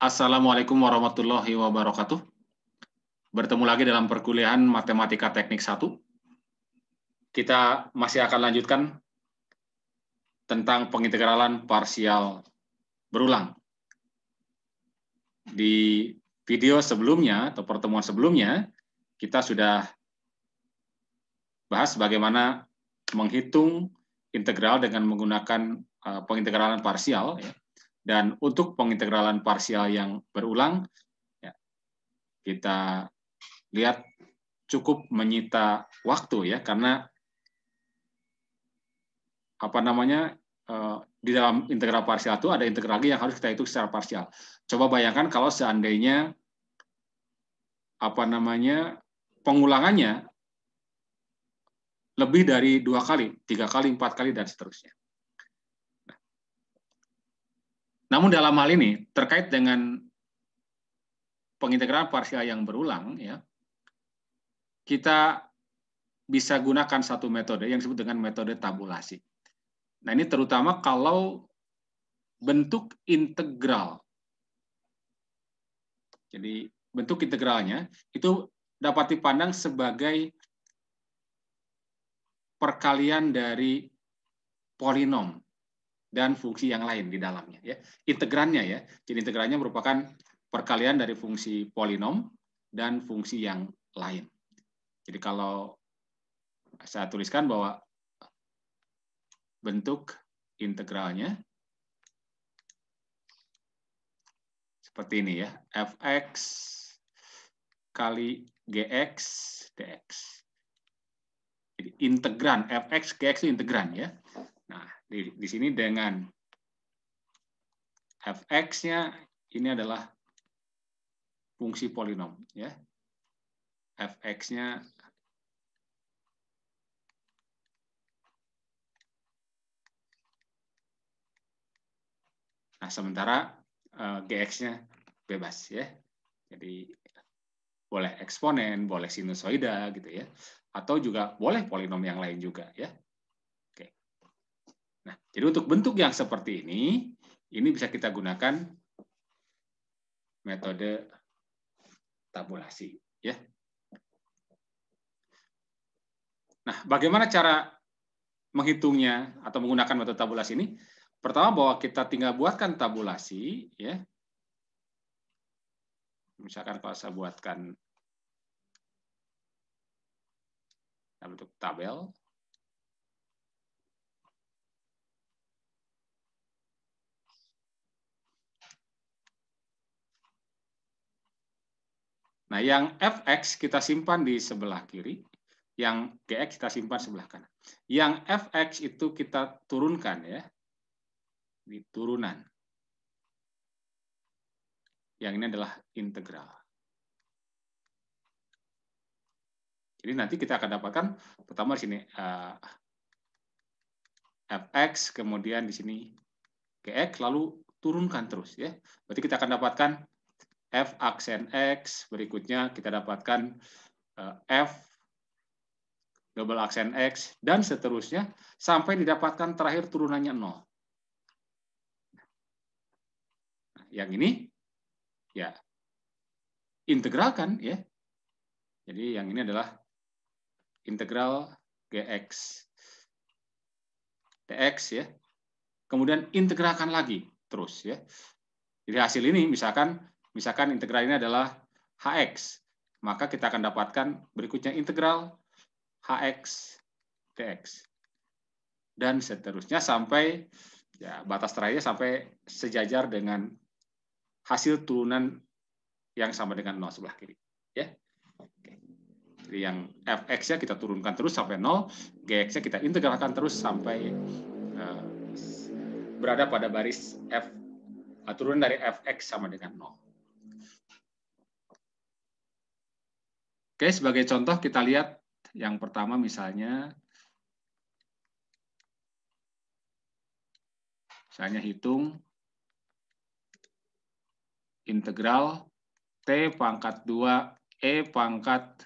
Assalamualaikum warahmatullahi wabarakatuh. Bertemu lagi dalam perkuliahan Matematika Teknik 1. Kita masih akan lanjutkan tentang pengintegralan parsial berulang. Di video sebelumnya atau pertemuan sebelumnya, kita sudah bahas bagaimana menghitung integral dengan menggunakan eh, pengintegralan parsial. Ya. Dan untuk pengintegralan parsial yang berulang, ya, kita lihat cukup menyita waktu ya, karena apa namanya eh, di dalam integral parsial itu ada integral lagi yang harus kita hitung secara parsial. Coba bayangkan kalau seandainya apa namanya pengulangannya lebih dari dua kali, tiga kali, empat kali dan seterusnya. Namun dalam hal ini terkait dengan pengintegralan parsial yang berulang, ya, kita bisa gunakan satu metode yang disebut dengan metode tabulasi. Nah ini terutama kalau bentuk integral. Jadi bentuk integralnya itu dapat dipandang sebagai perkalian dari polinom dan fungsi yang lain di dalamnya ya. Integrannya ya. Jadi integrannya merupakan perkalian dari fungsi polinom dan fungsi yang lain. Jadi kalau saya tuliskan bahwa bentuk integralnya seperti ini ya, fx kali gx dx. Jadi integran fx gx itu integran ya. Di, di sini dengan fx-nya ini adalah fungsi polinom ya. fx-nya Nah, sementara uh, eh, gx-nya bebas ya. Jadi boleh eksponen, boleh sinusoida gitu ya. Atau juga boleh polinom yang lain juga ya. Jadi untuk bentuk yang seperti ini, ini bisa kita gunakan metode tabulasi. Ya. Nah, bagaimana cara menghitungnya atau menggunakan metode tabulasi ini? Pertama bahwa kita tinggal buatkan tabulasi, ya. Misalkan kalau saya buatkan bentuk tabel, Nah, yang fx kita simpan di sebelah kiri, yang gx kita simpan sebelah kanan. Yang fx itu kita turunkan ya, di turunan. Yang ini adalah integral. Jadi nanti kita akan dapatkan pertama di sini uh, eh, fx, kemudian di sini gx, lalu turunkan terus ya. Berarti kita akan dapatkan F aksen X, berikutnya kita dapatkan eh, F double aksen X, dan seterusnya, sampai didapatkan terakhir turunannya 0. Yang ini, ya, integralkan ya. Jadi yang ini adalah integral GX. TX ya. Kemudian integralkan lagi terus ya. Jadi hasil ini misalkan Misalkan integral ini adalah hx, maka kita akan dapatkan berikutnya integral hx dx. Dan seterusnya sampai ya batas terakhir sampai sejajar dengan hasil turunan yang sama dengan nol sebelah kiri. Ya. Jadi yang fx-nya kita turunkan terus sampai nol, gx-nya kita integralkan terus sampai uh, berada pada baris f uh, turunan dari fx sama dengan nol. Oke, sebagai contoh kita lihat yang pertama misalnya misalnya hitung integral T pangkat 2 E pangkat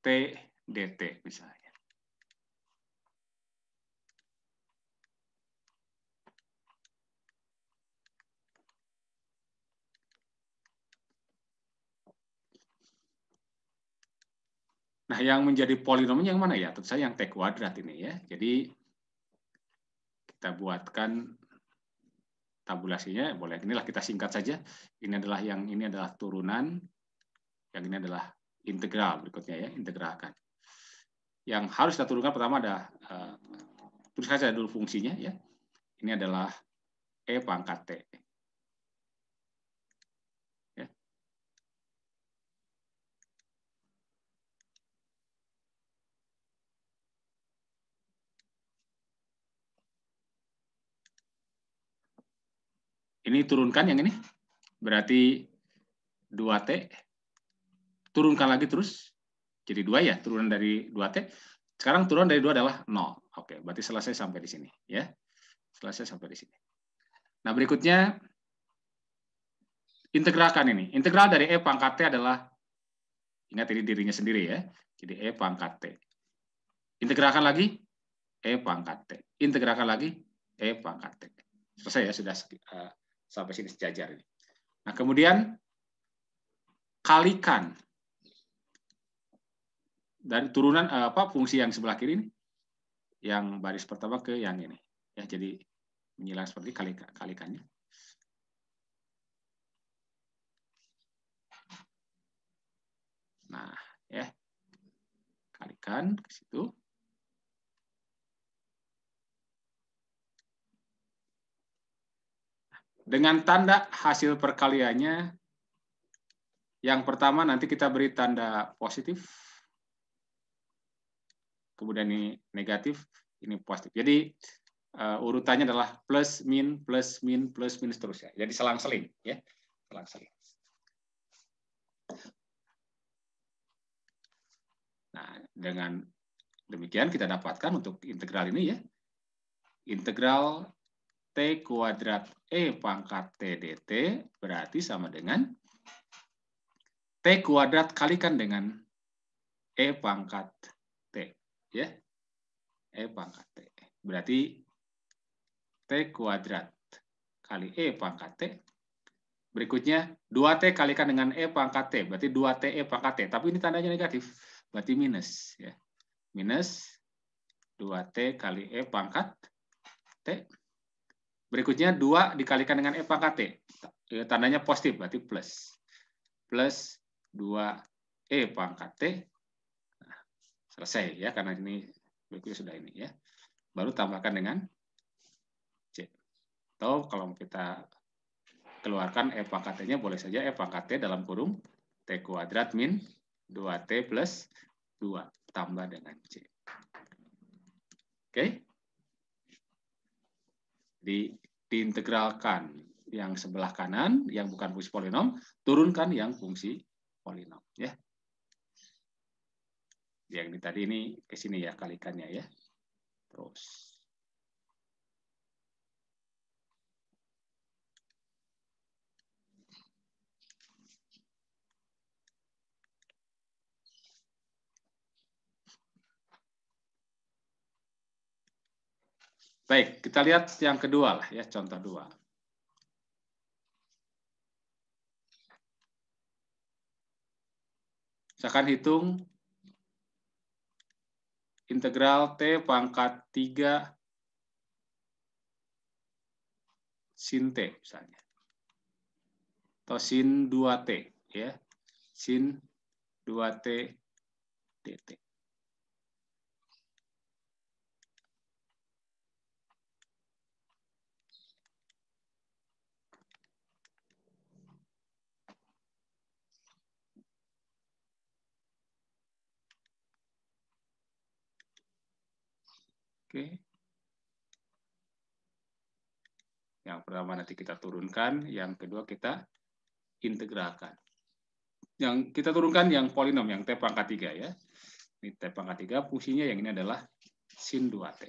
T dt misalnya. Nah, yang menjadi polinomnya yang mana ya? Tentu saja yang T kuadrat ini ya. Jadi kita buatkan tabulasinya boleh inilah kita singkat saja. Ini adalah yang ini adalah turunan, yang ini adalah integral berikutnya ya, integralkan. Yang harus kita turunkan pertama ada uh, tulis saja dulu fungsinya ya. Ini adalah E pangkat T. Ini turunkan yang ini. Berarti 2T. Turunkan lagi terus. Jadi 2 ya, turunan dari 2T. Sekarang turun dari 2 adalah 0. Oke, berarti selesai sampai di sini. ya Selesai sampai di sini. Nah, berikutnya integralkan ini. Integral dari E pangkat T adalah, ingat ini dirinya sendiri ya. Jadi E pangkat T. Integralkan lagi, E pangkat T. Integralkan lagi, E pangkat T. Selesai ya, sudah eh, sampai sini sejajar ini. Nah, kemudian kalikan dari turunan eh, apa fungsi yang sebelah kiri ini yang baris pertama ke yang ini. Ya, jadi menyilang seperti kali kalikannya. Nah, ya. Kalikan ke situ. dengan tanda hasil perkaliannya. Yang pertama nanti kita beri tanda positif. Kemudian ini negatif, ini positif. Jadi uh, urutannya adalah plus min plus min plus minus terus ya. Jadi selang-seling ya, selang-seling. Nah, dengan demikian kita dapatkan untuk integral ini ya. Integral T kuadrat E pangkat T dt berarti sama dengan T kuadrat kalikan dengan E pangkat T. ya E pangkat T. Berarti T kuadrat kali E pangkat T. Berikutnya 2T kalikan dengan E pangkat T. Berarti 2T E pangkat T. Tapi ini tandanya negatif. Berarti minus. ya Minus 2T kali E pangkat T. Berikutnya 2 dikalikan dengan E pangkat T. Ya, tandanya positif, berarti plus. Plus 2 E pangkat T. Nah, selesai ya, karena ini berikutnya sudah ini ya. Baru tambahkan dengan C. Atau kalau kita keluarkan E pangkat T-nya, boleh saja E pangkat T dalam kurung T kuadrat min 2T plus 2 tambah dengan C. Oke. Okay? di diintegralkan yang sebelah kanan yang bukan fungsi polinom, turunkan yang fungsi polinom ya. Yang ini tadi ini ke sini ya kalikannya ya. Terus Baik, kita lihat yang kedua lah ya, contoh dua. Misalkan hitung integral T pangkat 3 sin T misalnya. Atau sin 2T ya. Sin 2T dt. Oke. Yang pertama nanti kita turunkan, yang kedua kita integralkan. Yang kita turunkan yang polinom, yang T pangkat 3 ya. Ini T pangkat 3, fungsinya yang ini adalah sin 2T.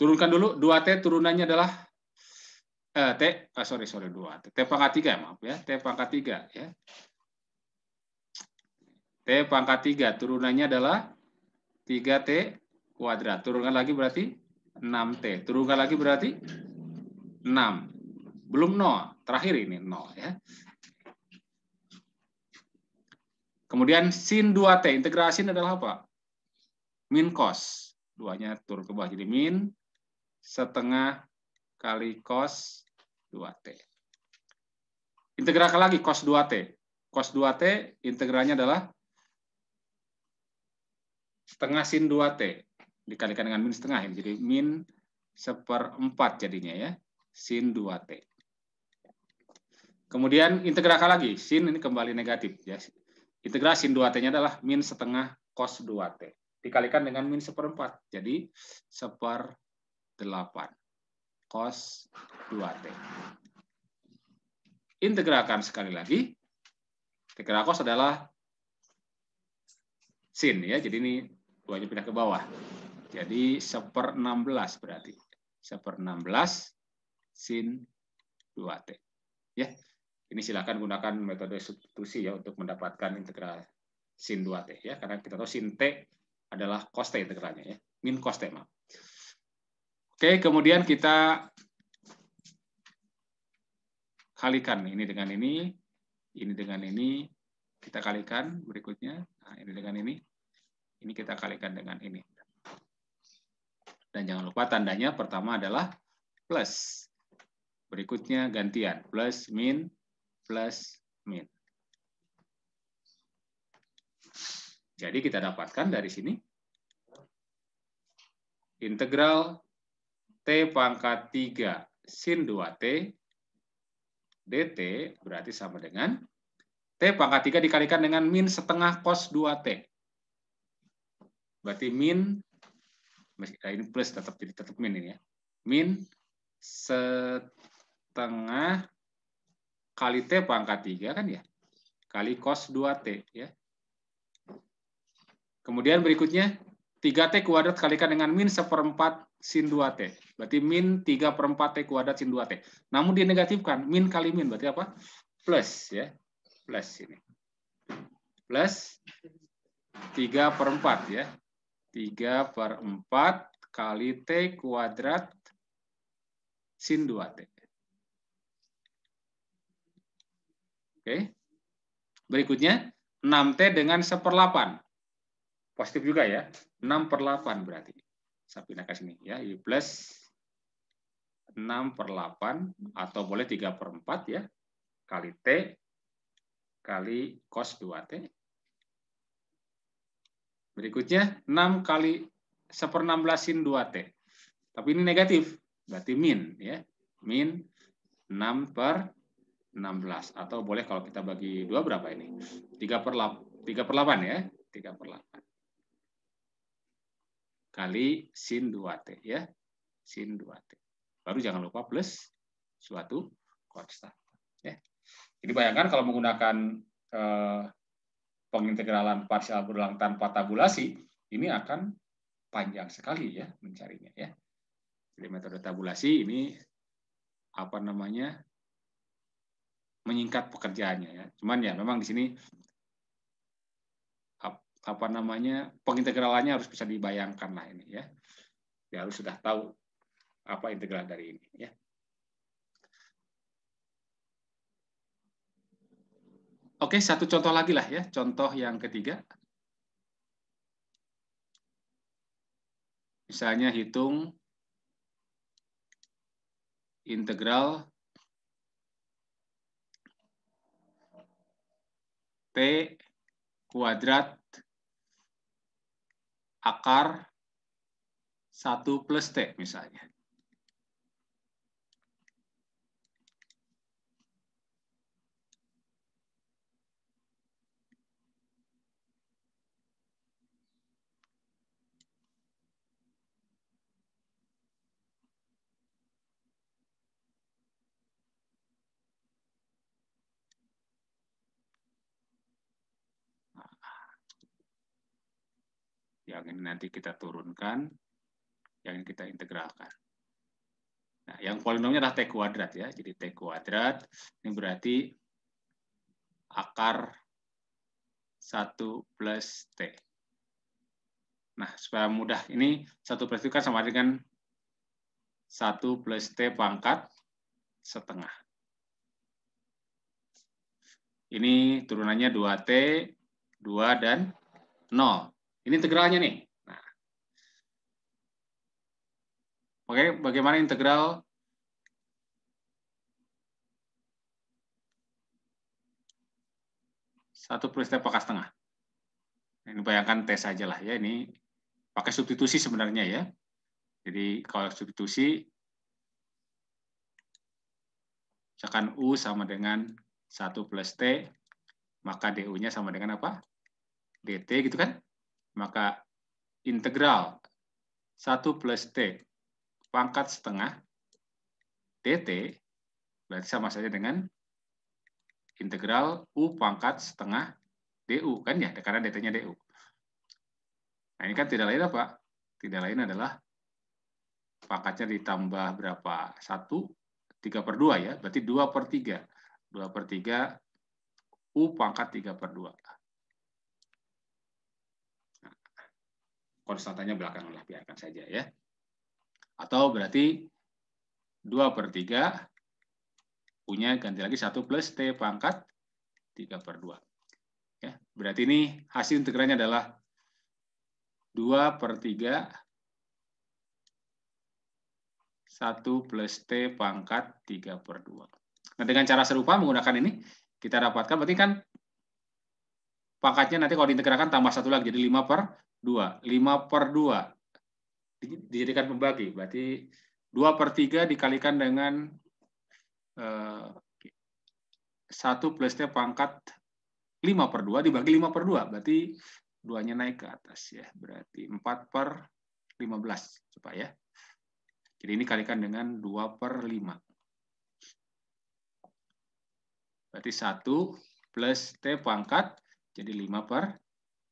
Turunkan dulu, 2T turunannya adalah eh, T, ah, sorry, sorry, 2T. T pangkat 3, maaf ya, T pangkat 3 ya. T pangkat 3, turunannya adalah 3T kuadrat. Turunkan lagi berarti 6T. Turunkan lagi berarti 6. Belum 0. Terakhir ini 0. Ya. Kemudian sin 2T. Integrasi adalah apa? Min cos. Duanya turun ke bawah. Jadi min setengah kali cos 2T. Integrakan lagi cos 2T. Cos 2T integralnya adalah setengah sin 2T dikalikan dengan min setengah. Ya. Jadi min seperempat jadinya ya. Sin 2T. Kemudian integrakan lagi. Sin ini kembali negatif. ya Integrasi sin 2T-nya adalah min setengah cos 2T. Dikalikan dengan min seperempat. Jadi seperdelapan 8. Cos 2T. Integrakan sekali lagi. Integra cos adalah sin. ya. Jadi ini 2 jadi pindah ke bawah. Jadi 1 per 16 berarti. 1 per 16 sin 2T. Ya, ini silakan gunakan metode substitusi ya untuk mendapatkan integral sin 2T. ya Karena kita tahu sin T adalah cos T integralnya. Ya. Min cos T, maaf. Oke, kemudian kita kalikan ini dengan ini, ini dengan ini, kita kalikan berikutnya, nah, ini dengan ini, ini kita kalikan dengan ini. Dan jangan lupa tandanya pertama adalah plus. Berikutnya gantian. Plus, min, plus, min. Jadi kita dapatkan dari sini integral T pangkat 3 sin 2T dt berarti sama dengan T pangkat 3 dikalikan dengan min setengah cos 2T. Berarti min eh, ini plus tetap jadi tetap min ini ya. Min setengah kali T pangkat 3 kan ya. Kali cos 2T ya. Kemudian berikutnya 3T kuadrat kalikan dengan min seperempat sin 2T. Berarti min 3 per 4 T kuadrat sin 2T. Namun dinegatifkan. Min kali min berarti apa? Plus ya. Plus ini. Plus 3 per 4 ya. 3 per 4 kali T kuadrat sin 2T. Oke. Berikutnya, 6T dengan 1 per 8. Positif juga ya. 6 per 8 berarti. Saya pindah ke sini ya. U plus 6 per 8 atau boleh 3 per 4 ya. Kali T kali cos 2T Berikutnya 6 kali 1 per 16 sin 2T. Tapi ini negatif, berarti min. ya Min 6 per 16. Atau boleh kalau kita bagi 2 berapa ini? 3 per, 8, 3 per 8 ya. 3 per 8. Kali sin 2T ya. Sin 2T. Baru jangan lupa plus suatu konstan. Ya. Jadi bayangkan kalau menggunakan eh, pengintegralan parsial berulang tanpa tabulasi, ini akan panjang sekali ya mencarinya ya. Jadi metode tabulasi ini apa namanya menyingkat pekerjaannya ya. Cuman ya memang di sini apa namanya pengintegralannya harus bisa dibayangkan lah ini ya. Ya harus sudah tahu apa integral dari ini ya. Oke, satu contoh lagi lah ya, contoh yang ketiga. Misalnya hitung integral T kuadrat akar 1 plus T misalnya. yang ini nanti kita turunkan, yang ini kita integralkan. Nah, yang polinomnya adalah T kuadrat ya. Jadi T kuadrat ini berarti akar 1 plus T. Nah, supaya mudah, ini 1 plus T kan sama dengan 1 plus T pangkat setengah. Ini turunannya 2T, 2 dan 0. Ini integralnya nih. Nah. Oke, bagaimana integral satu plus t pangkat setengah. Ini bayangkan tes aja lah ya. Ini pakai substitusi sebenarnya ya. Jadi kalau substitusi, misalkan U sama dengan satu plus T, maka DU-nya sama dengan apa? DT gitu kan? Maka integral 1 plus T pangkat setengah dt berarti sama saja dengan integral u pangkat setengah du kan ya karena dt-nya du. Nah ini kan tidak lain apa? Tidak lain adalah pangkatnya ditambah berapa? satu tiga per dua ya. Berarti dua per tiga dua per tiga U pangkat tiga per dua konstantanya belakang lah biarkan saja ya. Atau berarti 2 per 3 punya ganti lagi 1 plus T pangkat 3 per 2. Ya, berarti ini hasil integralnya adalah 2 per 3 1 plus T pangkat 3 per 2. Nah, dengan cara serupa menggunakan ini, kita dapatkan berarti kan Pangkatnya nanti kalau diintegrakan tambah satu lagi, jadi 5 per 2. 5 per 2 dijadikan pembagi. Berarti 2 per 3 dikalikan dengan eh, 1 plusnya pangkat 5 per 2 dibagi 5 per 2. Berarti 2-nya naik ke atas. ya Berarti 4 per 15. Coba ya. Jadi ini kalikan dengan 2 per 5. Berarti 1 plus T pangkat jadi 5 per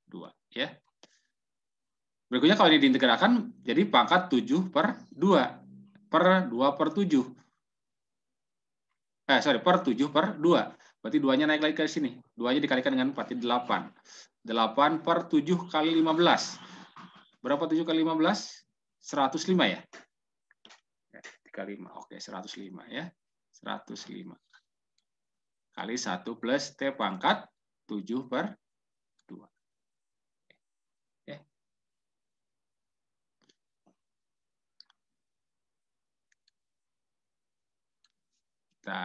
2. Ya. Berikutnya kalau ini diintegrakan, jadi pangkat 7 per 2. Per 2 per 7. Eh, sorry, per 7 per 2. Berarti 2-nya naik lagi ke sini. 2-nya dikalikan dengan 4, 8. 8 per 7 kali 15. Berapa 7 kali 15? 105 ya? ya. Kali Oke, 105 ya. 105. Kali 1 plus T pangkat 7 per 2. Oke. Kita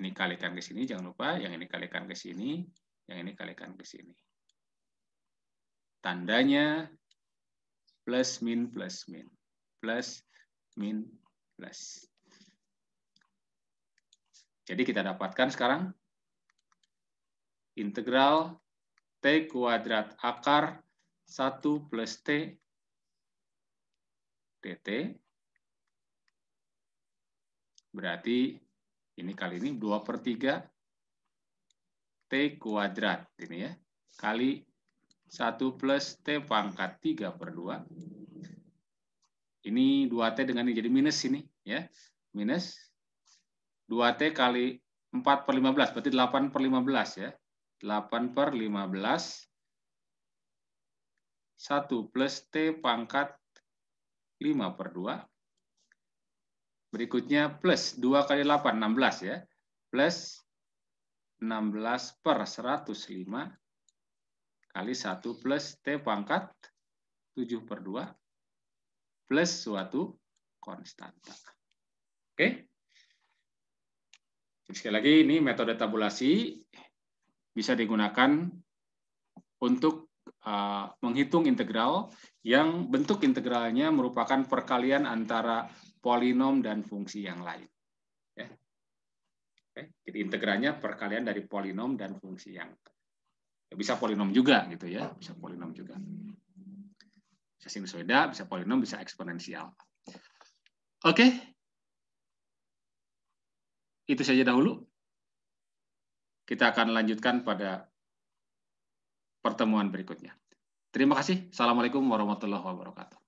ini kalikan ke sini, jangan lupa yang ini kalikan ke sini, yang ini kalikan ke sini. Tandanya plus min plus min, plus min plus. Jadi kita dapatkan sekarang integral T kuadrat akar 1 plus T dt. Berarti ini kali ini 2 per 3 T kuadrat. Ini ya. Kali 1 plus T pangkat 3 per 2. Ini 2T dengan ini jadi minus ini. ya Minus 2T kali 4 per 15. Berarti 8 per 15 ya. 8 per 15, 1 plus T pangkat 5 per 2, berikutnya plus 2 kali 8, 16 ya, plus 16 per 105 kali 1 plus T pangkat 7 per 2 plus suatu konstanta. Oke? Okay. sekali lagi ini metode tabulasi bisa digunakan untuk uh, menghitung integral yang bentuk integralnya merupakan perkalian antara polinom dan fungsi yang lain. Ya. Oke, jadi integralnya perkalian dari polinom dan fungsi yang ya, bisa polinom juga gitu ya, bisa polinom juga. Bisa sinusoida, bisa polinom, bisa eksponensial. Oke. Itu saja dahulu. Kita akan lanjutkan pada pertemuan berikutnya. Terima kasih. Assalamualaikum warahmatullahi wabarakatuh.